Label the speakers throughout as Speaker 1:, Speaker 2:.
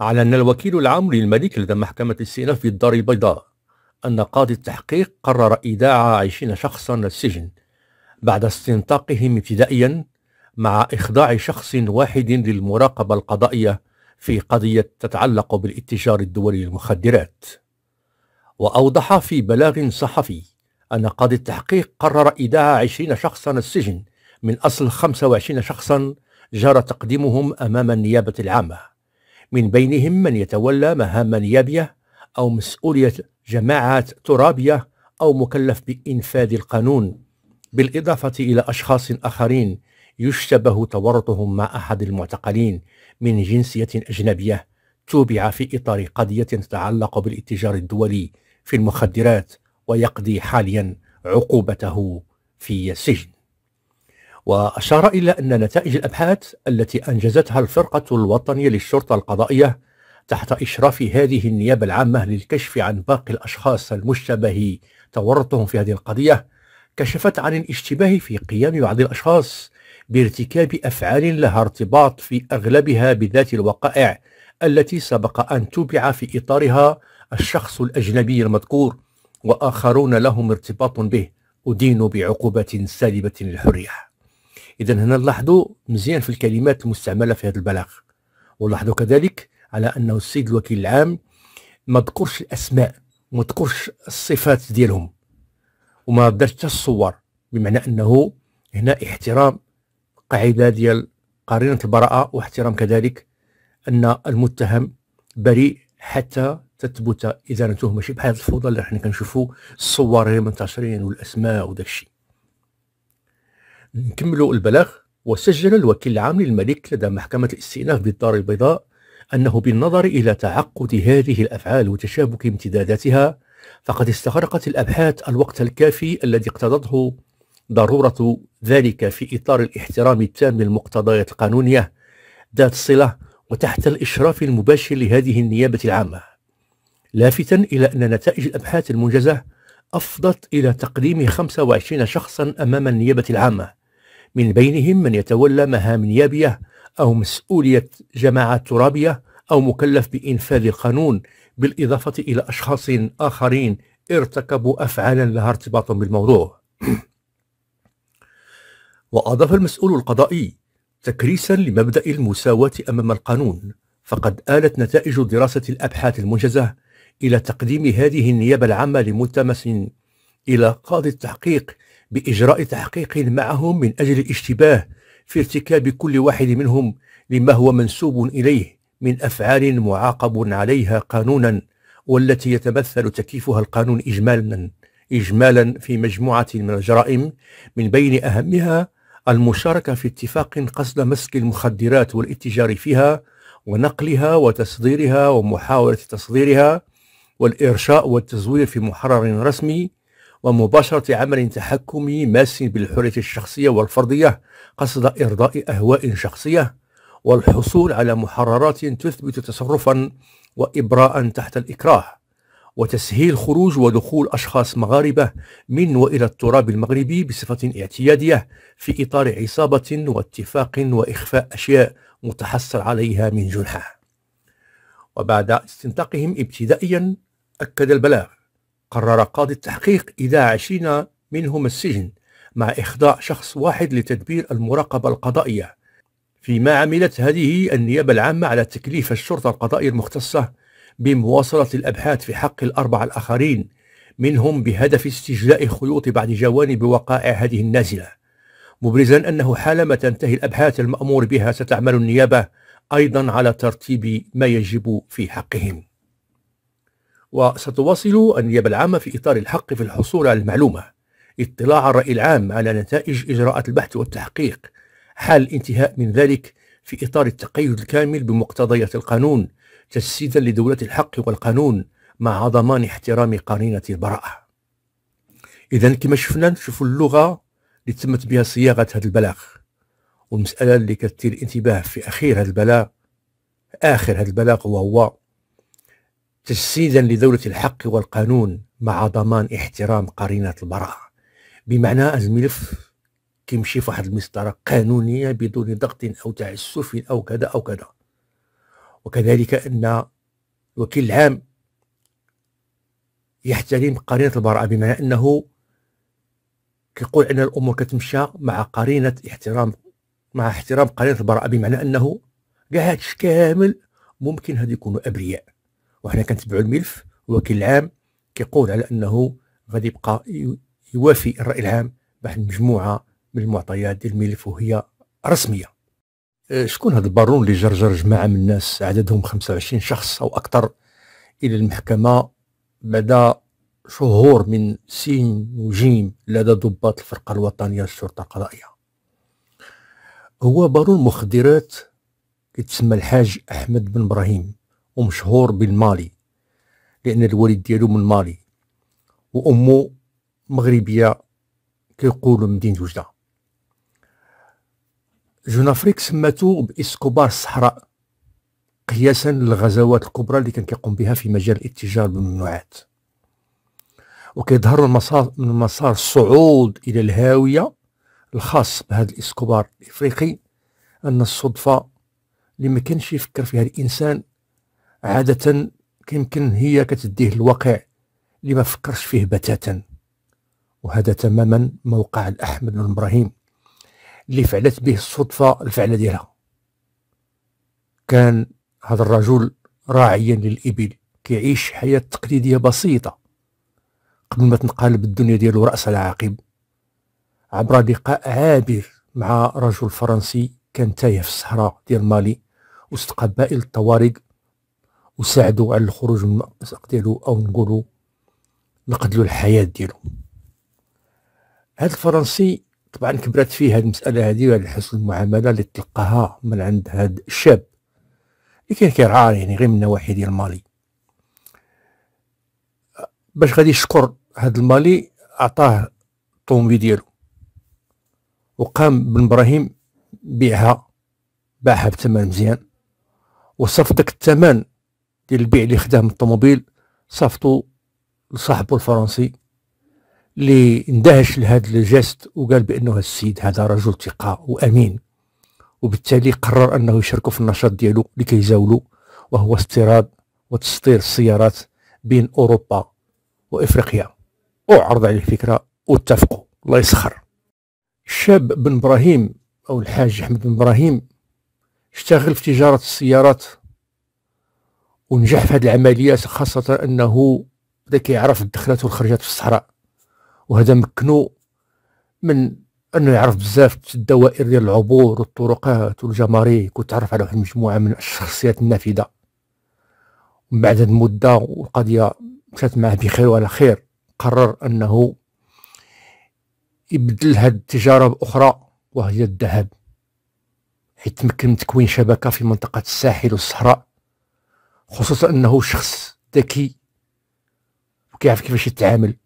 Speaker 1: أعلن الوكيل العام للملك لدى محكمة السيناء في الدار البيضاء أن قاضي التحقيق قرر إيداع عشرين شخصا للسجن بعد استنطاقهم ابتدائيا مع إخضاع شخص واحد للمراقبة القضائية في قضية تتعلق بالاتجار الدولي للمخدرات وأوضح في بلاغ صحفي أن قاضي التحقيق قرر إيداع عشرين شخصا السجن من أصل 25 شخصا جرى تقديمهم أمام النيابة العامة من بينهم من يتولى مهام نيابية أو مسؤولية جماعات ترابية أو مكلف بإنفاذ القانون بالإضافة إلى أشخاص آخرين يشتبه تورطهم مع أحد المعتقلين من جنسية أجنبية توبع في إطار قضية تتعلق بالاتجار الدولي في المخدرات ويقضي حاليا عقوبته في السجن وأشار إلى أن نتائج الأبحاث التي أنجزتها الفرقة الوطنية للشرطة القضائية تحت إشراف هذه النيابة العامة للكشف عن باقي الأشخاص المشتبه تورطهم في هذه القضية كشفت عن الاشتباه في قيام بعض الأشخاص بارتكاب أفعال لها ارتباط في أغلبها بذات الوقائع التي سبق أن تبع في إطارها الشخص الأجنبي المذكور وآخرون لهم ارتباط به أدينوا بعقوبة سالبة للحرية اذا هنا نلاحظوا مزيان في الكلمات المستعمله في هذا البلاغ ولاحظوا كذلك على انه السيد الوكيل العام ما ذكرش الاسماء ما ذكرش الصفات ديالهم وما دارش حتى الصور بمعنى انه هنا احترام قاعده ديال قرينه البراءه واحترام كذلك ان المتهم بريء حتى تثبت ازالته ماشي بحال الفوضى اللي حنا كنشوفوا الصور منتشرين والاسماء وداك الشيء نكملوا البلاغ وسجل الوكيل العام للملك لدى محكمة الاستئناف بالدار البيضاء أنه بالنظر إلى تعقد هذه الأفعال وتشابك امتداداتها فقد استغرقت الأبحاث الوقت الكافي الذي اقتضته ضرورة ذلك في إطار الاحترام التام للمقتضيات القانونية ذات الصلة وتحت الإشراف المباشر لهذه النيابة العامة لافتا إلى أن نتائج الأبحاث المنجزة أفضت إلى تقديم 25 شخصا أمام النيابة العامة من بينهم من يتولى مهام نيابية أو مسؤولية جماعات ترابية أو مكلف بإنفاذ القانون بالإضافة إلى أشخاص آخرين ارتكبوا أفعالا لها ارتباط بالموضوع وأضاف المسؤول القضائي تكريسا لمبدأ المساواة أمام القانون فقد آلت نتائج دراسة الأبحاث المنجزة إلى تقديم هذه النيابة العامة لملتمس إلى قاضي التحقيق بإجراء تحقيق معهم من أجل الاشتباه في ارتكاب كل واحد منهم لما هو منسوب إليه من أفعال معاقب عليها قانونا والتي يتمثل تكييفها القانون إجمالا إجمالا في مجموعة من الجرائم من بين أهمها المشاركة في اتفاق قصد مسك المخدرات والاتجار فيها ونقلها وتصديرها ومحاولة تصديرها والإرشاء والتزوير في محرر رسمي ومباشرة عمل تحكمي ماس بالحرية الشخصية والفردية قصد إرضاء أهواء شخصية والحصول على محررات تثبت تصرفا وإبراء تحت الإكراه وتسهيل خروج ودخول أشخاص مغاربة من وإلى التراب المغربي بصفة اعتيادية في إطار عصابة واتفاق وإخفاء أشياء متحصل عليها من جنحه وبعد استنطاقهم ابتدائيا أكد البلاغ قرر قاضي التحقيق إيداع عشرين منهم السجن مع إخضاع شخص واحد لتدبير المراقبة القضائية فيما عملت هذه النيابة العامة على تكليف الشرطة القضائية المختصة بمواصلة الأبحاث في حق الأربعة الآخرين منهم بهدف استجلاء خيوط بعض جوانب وقائع هذه النازلة مبرزا أنه حالما تنتهي الأبحاث المأمور بها ستعمل النيابة أيضا على ترتيب ما يجب في حقهم وستواصل النيابة العامة في إطار الحق في الحصول على المعلومة اطلاع الرأي العام على نتائج إجراءات البحث والتحقيق حال الانتهاء من ذلك في إطار التقيد الكامل بمقتضيات القانون تجسيدا لدولة الحق والقانون مع ضمان احترام قرينة البراءة إذا كما شفنا نشوفوا اللغة اللي تمت بها صياغة هذا البلاغ والمسألة اللي كتثير الانتباه في أخير هذا البلاغ آخر هذا البلاغ وهو تجسيدا لدولة الحق والقانون مع ضمان احترام قرينة البراءة بمعنى الملف كيمشي في واحد المسطرة قانونية بدون ضغط أو تعسف أو كذا أو كذا وكذلك أن الوكيل العام يحترم قرينة البراءة بمعنى أنه كيقول أن الأمور كتمشى مع قرينة احترام مع احترام قرينة البراءة بمعنى أنه كاع كامل ممكن هاد يكونوا أبرياء وحنا كنتبعوا الملف وكيل العام كيقول على انه غادي يبقى يوافي الراي العام بواحد المجموعه من المعطيات ديال الملف وهي رسميه أه، شكون هذا البارون اللي جرجر جماعه من الناس عددهم 25 شخص او اكثر الى المحكمه بعد شهور من سين وجيم لدى ضباط الفرقه الوطنيه للشرطه القضائيه هو بارون مخدرات كيتسمى الحاج احمد بن ابراهيم ومشهور بالمالي لان الوالد ديالو من مالي وامه مغربيه كيقولوا مدينه وجده جون افريك سماتو باسكوبار الصحراء قياسا للغزوات الكبرى اللي كان كيقوم بها في مجال الاتجار بالممنوعات وكيظهر المسار من مسار الصعود الى الهاويه الخاص بهذا الاسكوبار الافريقي ان الصدفه اللي ما كانش يفكر فيها الانسان عادة كيمكن هي كتديه الواقع اللي ما فكرش فيه بتاتا وهذا تماما موقع الأحمد بن إبراهيم اللي فعلت به الصدفة الفعلة ديالها كان هذا الرجل راعيا للإبل كيعيش حياة تقليدية بسيطة قبل ما تنقلب الدنيا ديالو رأس العاقب عبر لقاء عابر مع رجل فرنسي كان تايه في الصحراء ديال مالي وسط قبائل الطوارق وساعدوا على الخروج من المأزق ديالو او نقولوا نقدلوا الحياه ديالو هاد الفرنسي طبعا كبرت فيه هاد المساله هادي وهاد حسن المعامله اللي تلقاها من عند هاد الشاب اللي كان كيرعار يعني غير من النواحي ديال المالي باش غادي يشكر هاد المالي عطاه الطوموبيل ديالو وقام بن ابراهيم بيعها باعها بثمن مزيان وصفدك الثمن ديال البيع اللي خداه من الطوموبيل صافتو لصاحبو الفرنسي اللي اندهش لهذا الجست وقال بانه السيد هذا رجل ثقه وامين وبالتالي قرر انه يشاركو في النشاط ديالو لكي يزاولو وهو استيراد وتسطير السيارات بين اوروبا وافريقيا وعرض عليه الفكره واتفقوا الله يسخر الشاب بن ابراهيم او الحاج احمد بن ابراهيم اشتغل في تجاره السيارات ونجح في هذه العمليات خاصه انه بدا كيعرف الدخلات والخرجات في الصحراء وهذا مكنو من انه يعرف بزاف الدوائر ديال العبور والطرقات والجمارك وتعرف على واحد المجموعه من الشخصيات النافذه ومن بعد هذه المده والقضيه مشات معاه بخير وعلى خير قرر انه يبدل هذه التجاره باخرى وهي الذهب حيت تمكن من تكوين شبكه في منطقه الساحل والصحراء خصوصا انه شخص ذكي وكيعرف كيفاش يتعامل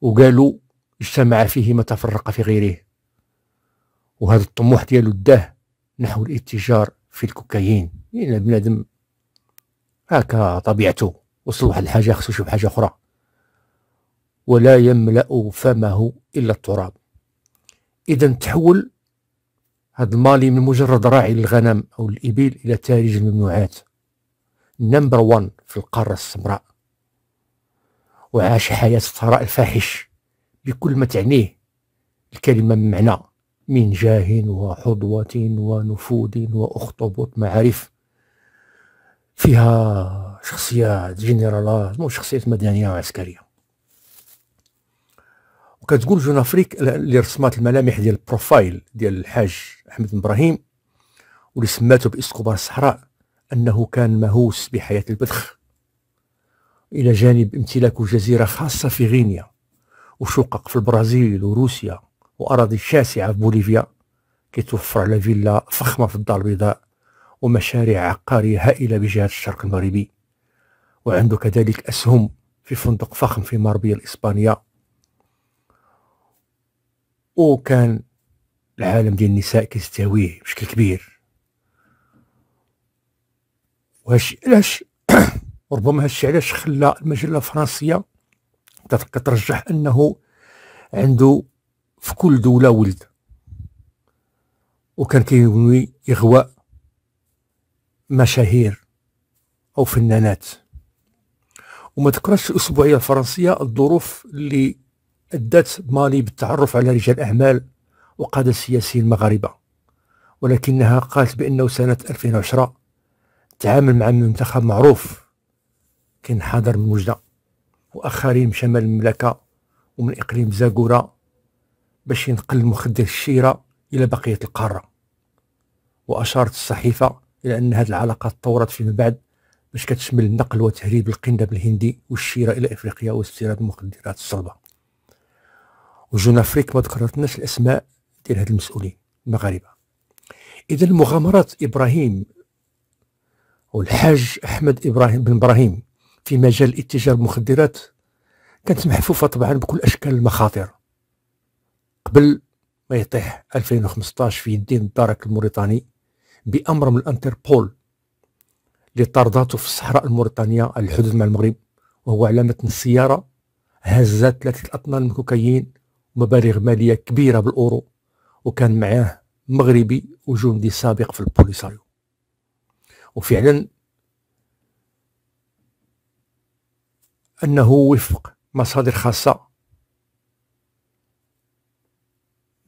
Speaker 1: وقالوا اجتمع فيه ما تفرق في غيره وهذا الطموح ديالو داه نحو الاتجار في الكوكايين يعني بنادم هكا طبيعته وصل واحد الحاجه خصو يشوف حاجه اخرى ولا يملا فمه الا التراب اذا تحول هذا المالي من مجرد راعي للغنم او الابل الى تاريخ الممنوعات نمبر 1 في القاره السمراء وعاش حياه الثراء الفاحش بكل ما تعنيه الكلمه من معنى من جاه وحظوه ونفوذ واخطبوط معارف فيها شخصيات جنرالات مو شخصيات مدنيه وعسكريه وكتقول جون افريك اللي رسمات الملامح ديال البروفايل ديال الحاج احمد ابراهيم واللي سماته باسكوبار الصحراء أنه كان مهووس بحياة البذخ إلى جانب امتلاك جزيرة خاصة في غينيا وشقق في البرازيل وروسيا وأراضي شاسعة في بوليفيا كيتوفر على فيلا فخمة في الدار البيضاء ومشاريع عقارية هائلة بجهة الشرق المغربي وعنده كذلك أسهم في فندق فخم في ماربيا الإسبانية وكان العالم ديال النساء كيستهويه بشكل كبير وهادشي علاش ربما هادشي علاش خلى المجله الفرنسيه كترجح انه عنده في كل دوله ولد وكان كينوي اغواء مشاهير او فنانات وما ذكرتش الاسبوعيه الفرنسيه الظروف اللي ادت مالي بالتعرف على رجال اعمال وقاده سياسيين مغاربه ولكنها قالت بانه سنه 2010 تعامل مع منتخب معروف كان حاضر من وجده واخرين من شمال المملكه ومن اقليم زاكوره باش ينقل مخدر الشيره الى بقيه القاره واشارت الصحيفه الى ان هذه العلاقه تطورت فيما بعد باش كتشمل نقل وتهريب القندب الهندي والشيره الى افريقيا واستيراد المخدرات الصلبه وجون افريك ما ذكرتناش الاسماء ديال هاد المسؤولين المغاربه اذا مغامرات ابراهيم والحاج احمد ابراهيم بن ابراهيم في مجال التجاره المخدرات كانت محفوفه طبعا بكل اشكال المخاطر قبل ما يطيح 2015 في يدين الدرك الموريتاني بامر من الانتربول اللي طردته في الصحراء الموريتانيه على الحدود مع المغرب وهو على متن السياره هزات ثلاثه اطنان من الكوكايين ومبالغ ماليه كبيره بالاورو وكان معاه مغربي وجندي سابق في البوليساريو وفعلا انه وفق مصادر خاصه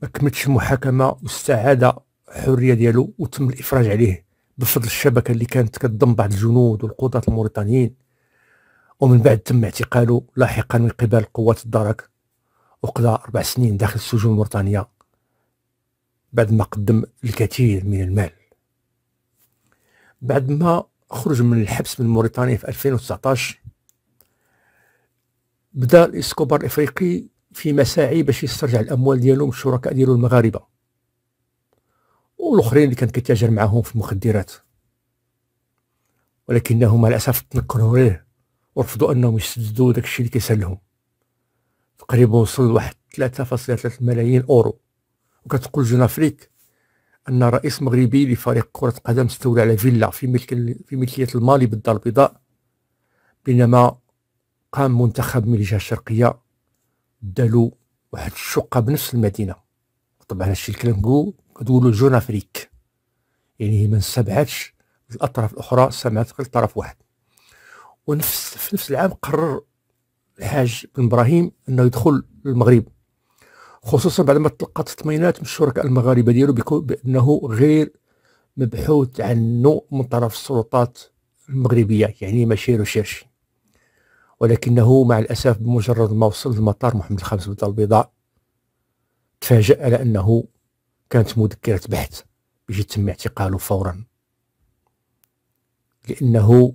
Speaker 1: ما كملتش المحاكمه واستعاد الحريه ديالو وتم الافراج عليه بفضل الشبكه اللي كانت كتضم بعض الجنود والقضاة الموريتانيين ومن بعد تم اعتقاله لاحقا من قبل قوات الدرك وقضى اربع سنين داخل السجون الموريتانيه بعد ما قدم الكثير من المال بعد ما خرج من الحبس من موريتانيا في 2019 بدا الاسكوبار الافريقي في مساعي باش يسترجع الاموال ديالو من الشركاء ديالو المغاربه والاخرين اللي كان كيتاجر معاهم في المخدرات ولكنهم مع الاسف تنكروا ليه ورفضوا انهم يسددوا داك الشيء اللي كيسالهم تقريبا وصل لواحد 3.3 ملايين اورو وكتقول جون افريك ان رئيس مغربي لفريق كره قدم استولى على فيلا في ملك في ملكيه المالي بالدار البيضاء بينما قام منتخب من الجهه الشرقيه دالو واحد الشقه بنفس المدينه طبعا هادشي الكلام كو جون افريك يعني ما سمعتش الاطراف الاخرى سمعت غير طرف واحد ونفس في نفس العام قرر الحاج بن ابراهيم انه يدخل المغرب خصوصا بعد ما تلقى تطمينات من الشركاء المغاربه ديالو بانه غير مبحوث عنه من طرف السلطات المغربيه يعني ماشي ريشيرشي ولكنه مع الاسف بمجرد ما وصل المطار محمد الخامس بالدار البيضاء تفاجأ على انه كانت مذكره بحث باش يتم اعتقاله فورا لانه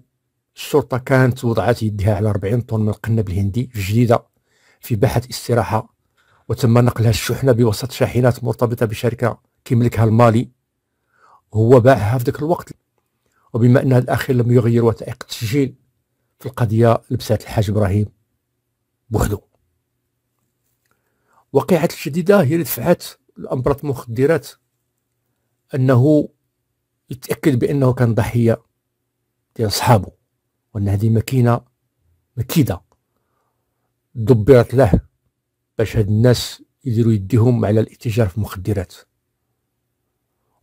Speaker 1: الشرطه كانت وضعت يدها على 40 طن من القنب الهندي الجديده في باحه استراحه وتم نقلها الشحنه بوسط شاحنات مرتبطه بشركه كيملكها المالي هو باعها في ذاك الوقت وبما ان الاخير لم يغير وثائق التسجيل في القضيه لبسات الحاج ابراهيم بوحدو واقعة الشديدة هي اللي دفعت الامبراط المخدرات أنه يتأكد بأنه كان ضحية ديال أصحابه وأن هذه ماكينة مكيدة دبرت له باش هاد الناس يديروا يديهم على الاتجار في المخدرات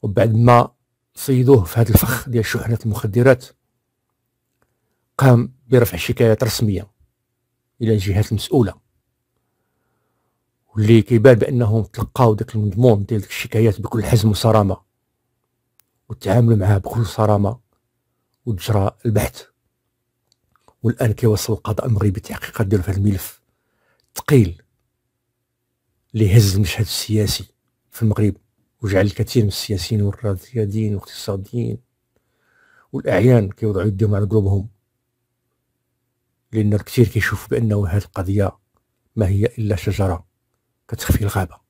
Speaker 1: وبعد ما صيدوه في هذا الفخ ديال شحنة المخدرات قام برفع شكايات رسمية إلى الجهات المسؤولة واللي كيبان بأنهم تلقاو داك المضمون ديال الشكايات بكل حزم وصرامة وتعاملوا معها بكل صرامة وجرى البحث والآن كيوصل القضاء المغربي التحقيقات ديالو في هذا الملف ثقيل اللي هز المشهد السياسي في المغرب وجعل الكثير من السياسيين والرياضيين والاقتصاديين والاعيان كيوضعوا يديهم على قلوبهم لان الكثير كيشوف بانه هذه القضيه ما هي الا شجره كتخفي الغابه